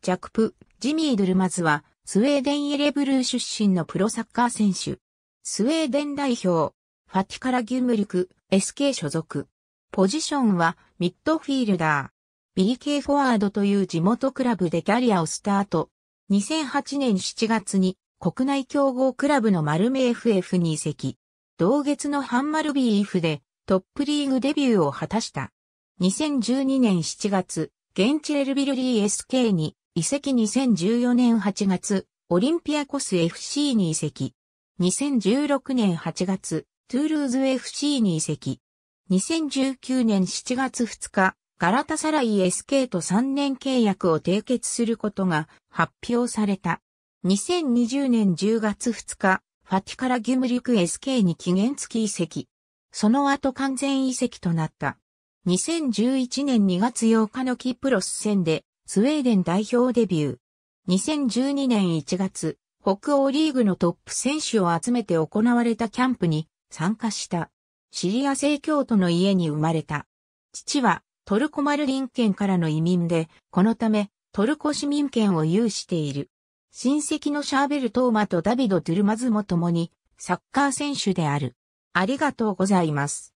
ジャクプ、ジミー・ドゥルマズは、スウェーデン・イレブルー出身のプロサッカー選手。スウェーデン代表、ファティカラ・ギュムルク、SK 所属。ポジションは、ミッドフィールダー。BK フォワードという地元クラブでキャリアをスタート。2008年7月に、国内競合クラブのマルメ FF に移籍。同月のハンマルビーフで、トップリーグデビューを果たした。2012年7月、現地エルビル DSK に移籍2014年8月、オリンピアコス FC に移籍。2016年8月、トゥールーズ FC に移籍。2019年7月2日、ガラタサライ SK と3年契約を締結することが発表された。2020年10月2日、ファティカラ・ギムリュク SK に期限付き移籍。その後完全移籍となった。2011年2月8日のキープロス戦でスウェーデン代表デビュー。2012年1月、北欧リーグのトップ選手を集めて行われたキャンプに参加した。シリア正教徒の家に生まれた。父はトルコマルリン県からの移民で、このためトルコ市民権を有している。親戚のシャーベル・トーマとダビド・ドゥルマズも共にサッカー選手である。ありがとうございます。